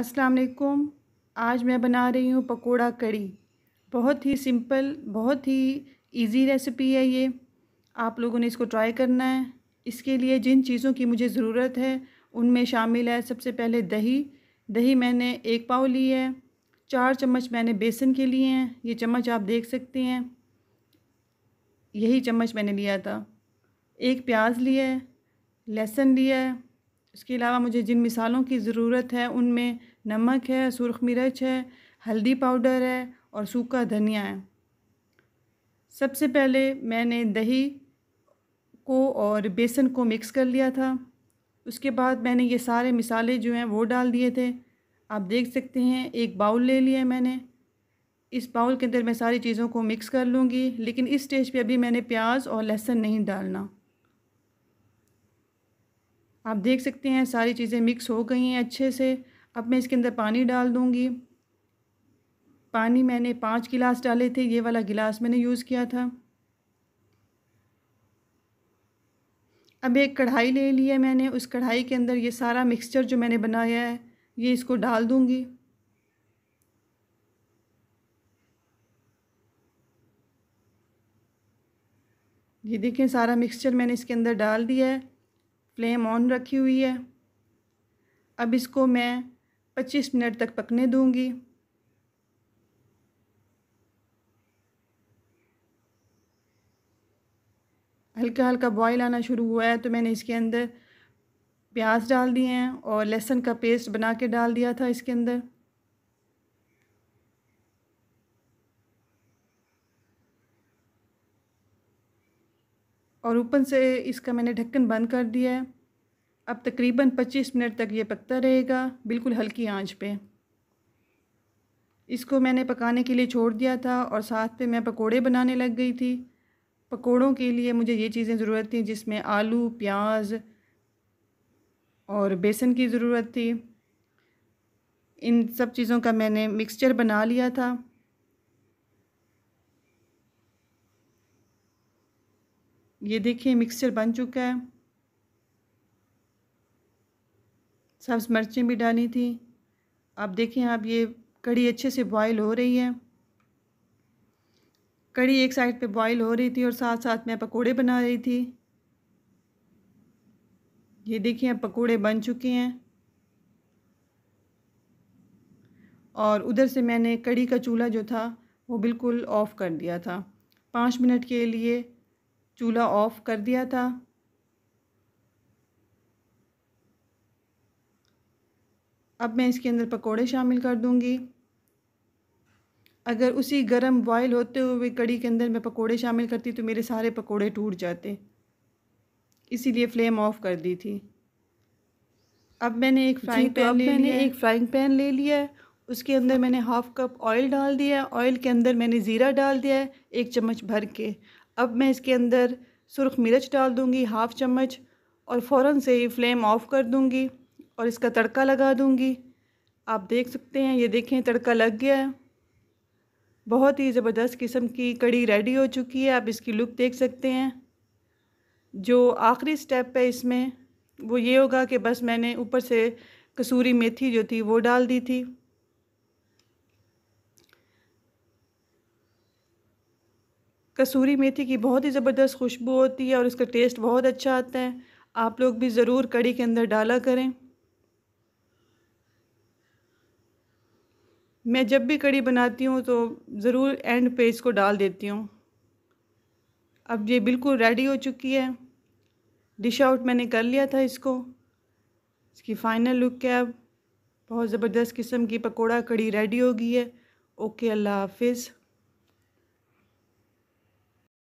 अस्सलाम वालेकुम आज मैं बना रही हूँ पकोड़ा कड़ी बहुत ही सिंपल बहुत ही इजी रेसिपी है ये आप लोगों ने इसको ट्राई करना है इसके लिए जिन चीज़ों की मुझे ज़रूरत है उनमें शामिल है सबसे पहले दही दही मैंने एक पाव ली है चार चम्मच मैंने बेसन के लिए हैं ये चम्मच आप देख सकते हैं यही चम्मच मैंने लिया था एक प्याज लिया है लहसुन लिया है इसके अलावा मुझे जिन मिसालों की ज़रूरत है उनमें नमक है सुरख मिर्च है हल्दी पाउडर है और सूखा धनिया है सबसे पहले मैंने दही को और बेसन को मिक्स कर लिया था उसके बाद मैंने ये सारे मिसाले जो हैं वो डाल दिए थे आप देख सकते हैं एक बाउल ले लिया मैंने इस बाउल के अंदर मैं सारी चीज़ों को मिक्स कर लूँगी लेकिन इस स्टेज पे अभी मैंने प्याज और लहसुन नहीं डालना आप देख सकते हैं सारी चीज़ें मिक्स हो गई हैं अच्छे से अब मैं इसके अंदर पानी डाल दूँगी पानी मैंने पाँच गिलास डाले थे ये वाला गिलास मैंने यूज़ किया था अब एक कढ़ाई ले ली है मैंने उस कढ़ाई के अंदर ये सारा मिक्सचर जो मैंने बनाया है ये इसको डाल दूँगी ये देखें सारा मिक्सचर मैंने इसके अंदर डाल दिया है फ्लेम ऑन रखी हुई है अब इसको मैं 25 मिनट तक पकने दूंगी हल्का हल्का बॉईल आना शुरू हुआ है तो मैंने इसके अंदर प्याज डाल दिए हैं और लहसुन का पेस्ट बना के डाल दिया था इसके अंदर और ऊपर से इसका मैंने ढक्कन बंद कर दिया है अब तकरीबन 25 मिनट तक ये पकता रहेगा बिल्कुल हल्की आंच पे इसको मैंने पकाने के लिए छोड़ दिया था और साथ पे मैं पकोड़े बनाने लग गई थी पकोड़ों के लिए मुझे ये चीज़ें ज़रूरत थी जिसमें आलू प्याज और बेसन की ज़रूरत थी इन सब चीज़ों का मैंने मिक्सचर बना लिया था ये देखिए मिक्सचर बन चुका है सब्ज़ मिर्चें भी डाली थी अब देखें आप ये कड़ी अच्छे से बॉईल हो रही है कड़ी एक साइड पे बॉईल हो रही थी और साथ साथ मैं पकोड़े बना रही थी ये देखिए अब पकोड़े बन चुके हैं और उधर से मैंने कड़ी का चूल्हा जो था वो बिल्कुल ऑफ़ कर दिया था पाँच मिनट के लिए चूल्हा ऑफ कर दिया था अब मैं इसके अंदर पकोड़े शामिल कर दूंगी अगर उसी गरम बॉयल होते हुए कड़ी के अंदर मैं पकोड़े शामिल करती तो मेरे सारे पकोड़े टूट जाते इसीलिए फ्लेम ऑफ कर दी थी अब मैंने एक फ्राइंग पैन तो ले मैंने एक फ्राइंग पैन ले लिया है उसके अंदर मैंने हाफ़ कप ऑयल डाल दिया ऑयल के अंदर मैंने ज़ीरा डाल दिया है एक चम्मच भर के अब मैं इसके अंदर सुरख मिर्च डाल दूँगी हाफ़ चम्मच और फ़ौर से ही फ्लेम ऑफ़ कर दूँगी और इसका तड़का लगा दूँगी आप देख सकते हैं ये देखें तड़का लग गया है बहुत ही ज़बरदस्त किस्म की कड़ी रेडी हो चुकी है आप इसकी लुक देख सकते हैं जो आखिरी स्टेप है इसमें वो ये होगा कि बस मैंने ऊपर से कसूरी मेथी जो थी वो डाल दी थी कसूरी मेथी की बहुत ही ज़बरदस्त खुशबू होती है और इसका टेस्ट बहुत अच्छा आता है आप लोग भी ज़रूर कड़ी के अंदर डाला करें मैं जब भी कड़ी बनाती हूँ तो ज़रूर एंड पे इसको डाल देती हूँ अब ये बिल्कुल रेडी हो चुकी है डिश आउट मैंने कर लिया था इसको इसकी फ़ाइनल लुक है अब बहुत ज़बरदस्त किस्म की पकोड़ा कड़ी रेडी हो गई है ओके अल्लाह हाफिज़